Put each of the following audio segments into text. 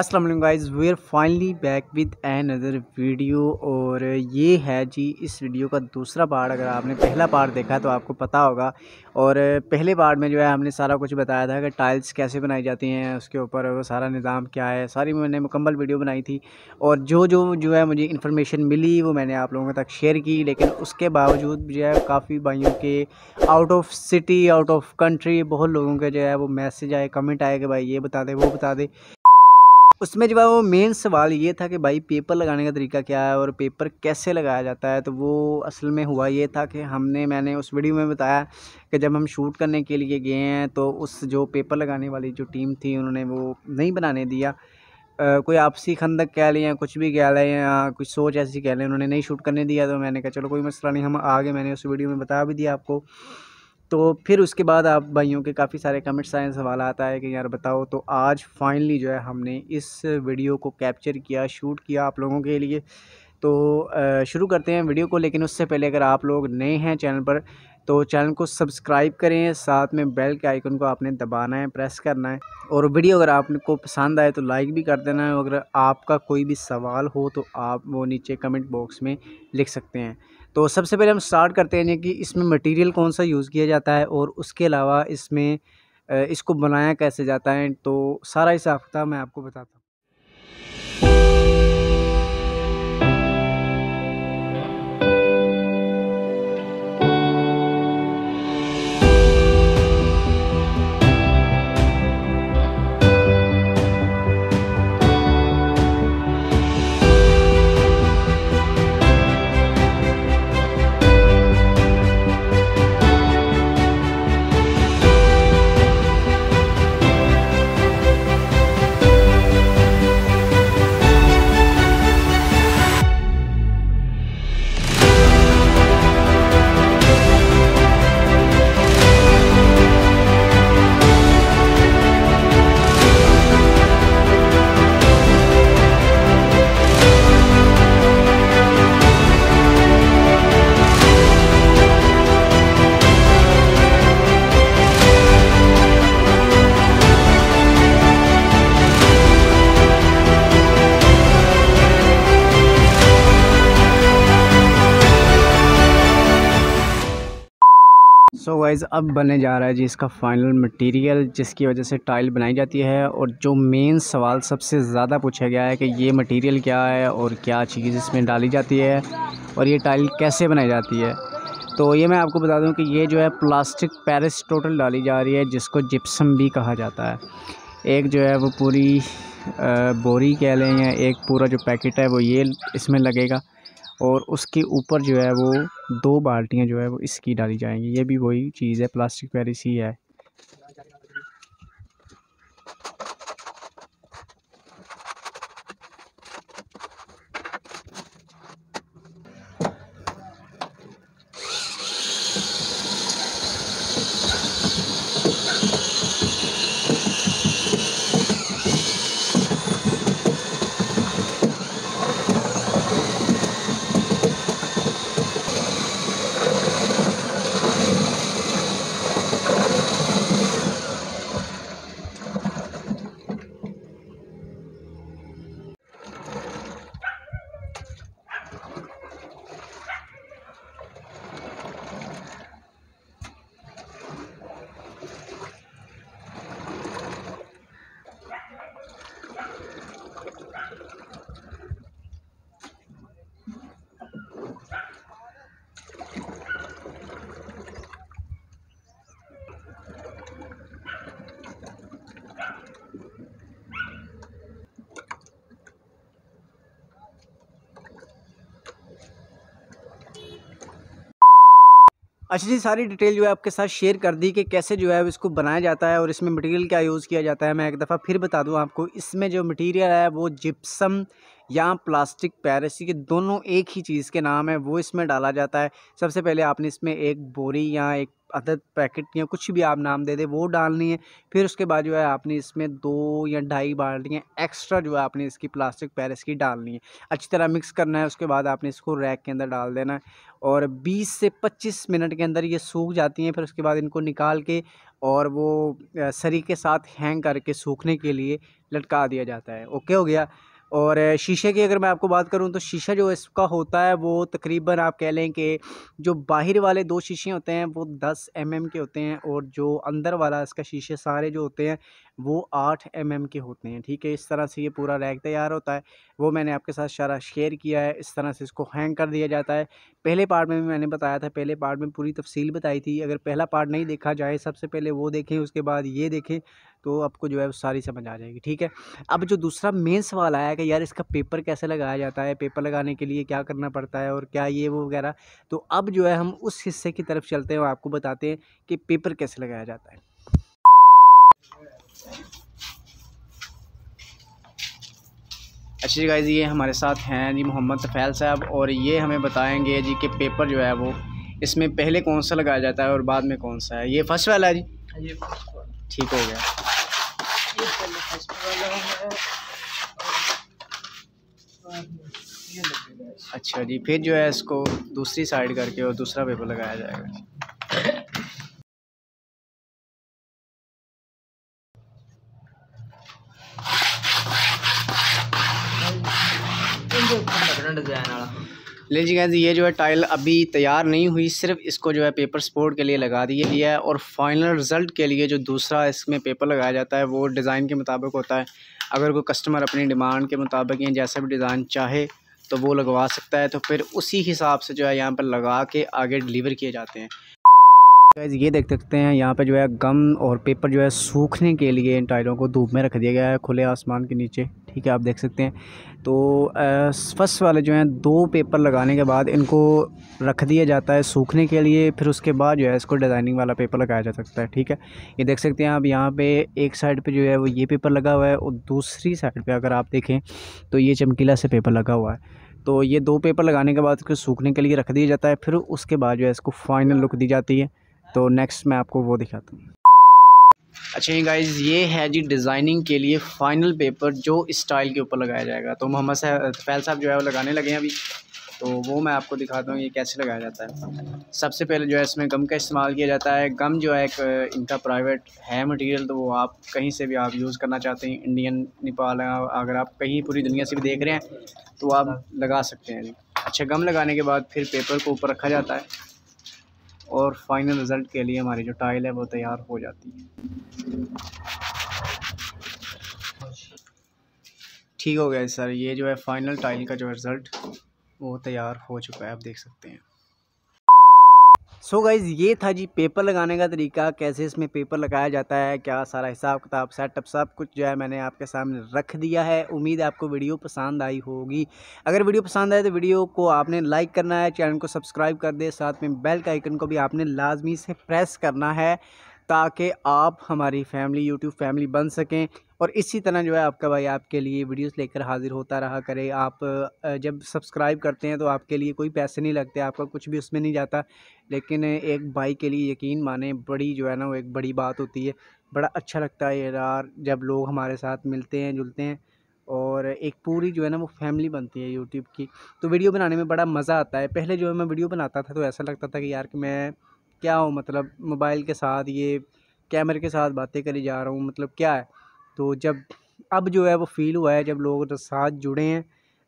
Aslam guys we're finally back with another video और ये है जी इस वीडियो का दूसरा पार्ट अगर आपने पहला पार्ट देखा तो आपको पता होगा और पहले पार्ट में जो है हमने सारा कुछ बताया था कि टाइल्स कैसे बनाई जाती हैं उसके ऊपर वो सारा निज़ाम क्या है सारी मैंने मुकम्मल वीडियो बनाई थी और जो जो जो है मुझे इन्फॉर्मेशन मिली वो मैंने आप लोगों तक शेयर की लेकिन उसके बावजूद जो है काफ़ी भाइयों के out of city out of country बहुत लोगों के जो है वो मैसेज आए कमेंट आए कि भाई ये बता दे वो बता दे उसमें जो है वो मेन सवाल ये था कि भाई पेपर लगाने का तरीका क्या है और पेपर कैसे लगाया जाता है तो वो असल में हुआ ये था कि हमने मैंने उस वीडियो में बताया कि जब हम शूट करने के लिए गए हैं तो उस जो पेपर लगाने वाली जो टीम थी उन्होंने वो नहीं बनाने दिया Uh, कोई आपसी खंदक कह लें या कुछ भी कह लें या कुछ सोच ऐसी कह लें उन्होंने नहीं शूट करने दिया तो मैंने कहा चलो कोई मसला नहीं हम आगे मैंने उस वीडियो में बता भी दिया आपको तो फिर उसके बाद आप भाइयों के काफ़ी सारे कमेंट्स आए सवाल आता है कि यार बताओ तो आज फाइनली जो है हमने इस वीडियो को कैप्चर किया शूट किया आप लोगों के लिए तो शुरू करते हैं वीडियो को लेकिन उससे पहले अगर आप लोग नए हैं चैनल पर तो चैनल को सब्सक्राइब करें साथ में बेल के आइकन को आपने दबाना है प्रेस करना है और वीडियो अगर आपको पसंद आए तो लाइक भी कर देना है अगर आपका कोई भी सवाल हो तो आप वो नीचे कमेंट बॉक्स में लिख सकते हैं तो सबसे पहले हम स्टार्ट करते हैं कि इसमें मटेरियल कौन सा यूज़ किया जाता है और उसके अलावा इसमें इसको बनाया कैसे जाता है तो सारा हिसाब किताब मैं आपको बताता हूँ गाइज़ अब बने जा रहा है जी इसका फाइनल मटेरियल जिसकी वजह से टाइल बनाई जाती है और जो मेन सवाल सबसे ज़्यादा पूछा गया है कि ये मटेरियल क्या है और क्या चीज़ इसमें डाली जाती है और ये टाइल कैसे बनाई जाती है तो ये मैं आपको बता दूं कि ये जो है प्लास्टिक पेरिस टोटल डाली जा रही है जिसको जिप्सम भी कहा जाता है एक जो है वो पूरी बोरी कह लें या एक पूरा जो पैकेट है वो ये इसमें लगेगा और उसके ऊपर जो है वो दो बाल्टियाँ जो है वो इसकी डाली जाएंगी ये भी वही चीज़ है प्लास्टिक पैरिस ही है अच्छा जी सारी डिटेल जो है आपके साथ शेयर कर दी कि कैसे जो है इसको बनाया जाता है और इसमें मटेरियल क्या यूज़ किया जाता है मैं एक दफ़ा फिर बता दूं आपको इसमें जो मटेरियल है वो जिप्सम या प्लास्टिक पैरसी के दोनों एक ही चीज़ के नाम है वो इसमें डाला जाता है सबसे पहले आपने इसमें एक बोरी या एक अदर पैकेट या कुछ भी आप नाम दे दें वो डालनी है फिर उसके बाद जो है आपने इसमें दो या ढाई बाल्टियाँ एक्स्ट्रा जो है आपने इसकी प्लास्टिक पैरिस की डालनी है अच्छी तरह मिक्स करना है उसके बाद आपने इसको रैक के अंदर डाल देना है और 20 से 25 मिनट के अंदर ये सूख जाती हैं फिर उसके बाद इनको निकाल के और वो सरी के साथ हैंग करके सूखने के लिए लटका दिया जाता है ओके हो गया और शीशे की अगर मैं आपको बात करूँ तो शीशा जो इसका होता है वो तकरीबन आप कह लें कि जो बाहर वाले दो शीशे होते हैं वो दस एम mm के होते हैं और जो अंदर वाला इसका शीशे सारे जो होते हैं वो आठ एम mm के होते हैं ठीक है इस तरह से ये पूरा रैक तैयार होता है वो मैंने आपके साथ सारा शेयर किया है इस तरह से इसको हैंग कर दिया जाता है पहले पार्ट में भी मैंने बताया था पहले पार्ट में पूरी तफसील बताई थी अगर पहला पार्ट नहीं देखा जाए सबसे पहले वो देखें उसके बाद ये देखें तो आपको जो है वो सारी समझ आ जाएगी ठीक है अब जो दूसरा मेन सवाल आया कि यार इसका पेपर कैसे लगाया जाता है पेपर लगाने के लिए क्या करना पड़ता है और क्या ये वो वगैरह तो अब जो है हम उस हिस्से की तरफ चलते हैं और आपको बताते हैं कि पेपर कैसे लगाया जाता है अच्छी गाइज ये हमारे साथ हैं जी मोहम्मद तफ़ैल साहब और ये हमें बताएंगे जी कि पेपर जो है वो इसमें पहले कौन सा लगाया जाता है और बाद में कौन सा है ये फर्स्ट वाला है जी हाँ, ठीक हो गया अच्छा जी फिर जो है इसको दूसरी साइड करके और दूसरा पेपर लगाया जाएगा डिफरेंट डिज़ाइन ले जी कहते ये जो है टाइल अभी तैयार नहीं हुई सिर्फ इसको जो है पेपर सपोर्ट के लिए लगा दिया गया है और फाइनल रिज़ल्ट के लिए जो दूसरा इसमें पेपर लगाया जाता है वो डिज़ाइन के मुताबिक होता है अगर कोई कस्टमर अपनी डिमांड के मुताबिक या जैसा भी डिज़ाइन चाहे तो वो लगवा सकता है तो फिर उसी हिसाब से जो है यहाँ पर लगा के आगे डिलीवर किए जाते हैं गाइज ये देख सकते हैं यहाँ पे जो है गम और पेपर जो है सूखने के लिए इन टायरों को धूप में रख दिया गया है खुले आसमान के नीचे ठीक है आप देख सकते हैं तो फर्स्ट वाले जो हैं दो पेपर लगाने के बाद इनको रख दिया जाता है सूखने के लिए फिर उसके बाद जो है इसको डिज़ाइनिंग वाला पेपर लगाया जा सकता है ठीक है ये देख सकते हैं आप यहाँ पे एक साइड पे जो है वो ये पेपर लगा हुआ है और दूसरी साइड पे अगर आप देखें तो ये चमकीला से पेपर लगा हुआ है तो ये दो पेपर लगाने के बाद इसको सूखने के लिए रख दिया जाता है फिर उसके बाद जो है इसको फाइनल लुक दी जाती है तो नेक्स्ट मैं आपको वो दिखाता हूँ अच्छा ये गाइज ये है जी डिज़ाइनिंग के लिए फ़ाइनल पेपर जो स्टाइल के ऊपर लगाया जाएगा तो मोहम्मद साहब फैल साहब जो है वो लगाने लगे हैं अभी तो वो मैं आपको दिखाता हूँ ये कैसे लगाया जाता है सबसे पहले जो है इसमें गम का इस्तेमाल किया जाता है गम जो है एक इनका प्राइवेट है मटेरियल तो वो आप कहीं से भी आप यूज़ करना चाहते हैं इंडियन नेपाल अगर आप कहीं पूरी दुनिया से भी देख रहे हैं तो आप लगा सकते हैं अच्छा गम लगाने के बाद फिर पेपर को ऊपर रखा जाता है और फाइनल रिज़ल्ट के लिए हमारी जो टाइल है वो तैयार हो जाती है ठीक हो गया सर ये जो है फाइनल टाइल का जो रिज़ल्ट वो तैयार हो चुका है आप देख सकते हैं सो so गाइज़ ये था जी पेपर लगाने का तरीका कैसे इसमें पेपर लगाया जाता है क्या सारा हिसाब किताब सेटअप सब कुछ जो है मैंने आपके सामने रख दिया है उम्मीद है आपको वीडियो पसंद आई होगी अगर वीडियो पसंद आए तो वीडियो को आपने लाइक करना है चैनल को सब्सक्राइब कर दे साथ में बेल का आइकन को भी आपने लाजमी से प्रेस करना है ताकि आप हमारी फैमिली यूट्यूब फैमिली बन सकें और इसी तरह जो है आपका भाई आपके लिए वीडियोस लेकर हाज़िर होता रहा करे आप जब सब्सक्राइब करते हैं तो आपके लिए कोई पैसे नहीं लगते आपका कुछ भी उसमें नहीं जाता लेकिन एक भाई के लिए यकीन माने बड़ी जो है ना वो एक बड़ी बात होती है बड़ा अच्छा लगता है यार जब लोग हमारे साथ मिलते हैं जुलते हैं और एक पूरी जो है ना वो फैमिली बनती है यूट्यूब की तो वीडियो बनाने में बड़ा मज़ा आता है पहले जो है मैं वीडियो बनाता था तो ऐसा लगता था कि यार कि मैं क्या हूँ मतलब मोबाइल के साथ ये कैमरे के साथ बातें करी जा रहा हूँ मतलब क्या है तो जब अब जो है वो फ़ील हुआ है जब लोग तो साथ जुड़े हैं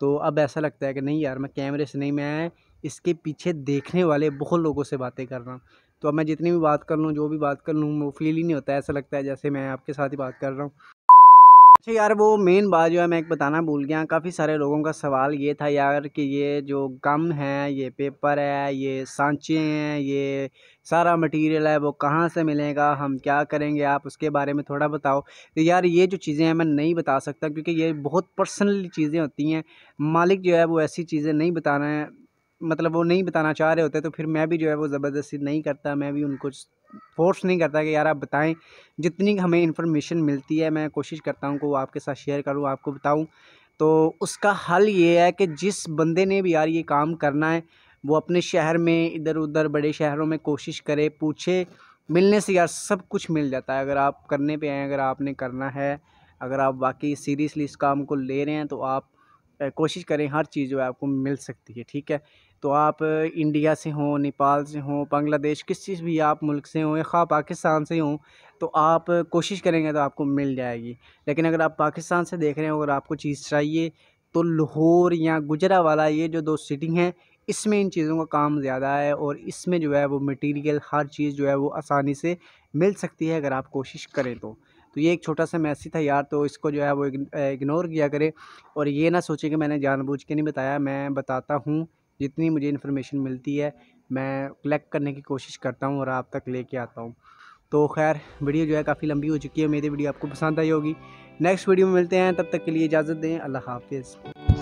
तो अब ऐसा लगता है कि नहीं यार मैं कैमरे से नहीं मैं इसके पीछे देखने वाले बहुत लोगों से बातें कर रहा हूँ तो अब मैं जितनी भी बात कर लूँ जो भी बात कर लूँ वो फील ही नहीं होता ऐसा लगता है जैसे मैं आपके साथ ही बात कर रहा हूँ अच्छा यार वो मेन बात जो है मैं एक बताना भूल गया काफ़ी सारे लोगों का सवाल ये था यार कि ये जो गम है ये पेपर है ये सांचे हैं ये सारा मटेरियल है वो कहाँ से मिलेगा हम क्या करेंगे आप उसके बारे में थोड़ा बताओ तो यार ये जो चीज़ें हैं मैं नहीं बता सकता क्योंकि ये बहुत पर्सनली चीज़ें होती हैं मालिक जो है वो ऐसी चीज़ें नहीं बताना है मतलब वो नहीं बताना चाह रहे होते तो फिर मैं भी जो है वो ज़बरदस्ती नहीं करता मैं भी उनको फोर्स नहीं करता कि यार आप बताएं जितनी हमें इन्फॉर्मेशन मिलती है मैं कोशिश करता हूँ को वो आपके साथ शेयर करूँ आपको बताऊँ तो उसका हल ये है कि जिस बंदे ने भी यार ये काम करना है वो अपने शहर में इधर उधर बड़े शहरों में कोशिश करे पूछे मिलने से यार सब कुछ मिल जाता है अगर आप करने पर आए अगर आपने करना है अगर आप वाकई सीरियसली इस काम को ले रहे हैं तो आप कोशिश करें हर चीज़ जो है आपको मिल सकती है ठीक है तो आप इंडिया से हों नेपाल से हों बांग्लादेश किसी भी आप मुल्क से हों या खा पाकिस्तान से हों तो आप कोशिश करेंगे तो आपको मिल जाएगी लेकिन अगर आप पाकिस्तान से देख रहे हो अगर आपको चीज़ चाहिए तो लाहौर या गुजरा वाला ये जो दो सिटी हैं इसमें इन चीज़ों का काम ज़्यादा है और इसमें जो है वो मटेरियल हर चीज़ जो है वो आसानी से मिल सकती है अगर आप कोशिश करें तो तो ये एक छोटा सा मैसेज था यार तो इसको जो है वो इग्नोर किया करें और ये ना सोचें कि मैंने जानबूझ के नहीं बताया मैं बताता हूँ जितनी मुझे इन्फॉर्मेशन मिलती है मैं कलेक्ट करने की कोशिश करता हूँ और आप तक लेके आता हूँ तो खैर वीडियो जो है काफ़ी लंबी हो चुकी है मेरी वीडियो आपको पसंद आई होगी नेक्स्ट वीडियो में मिलते हैं तब तक के लिए इजाज़त दें अल्लाह हाफिज़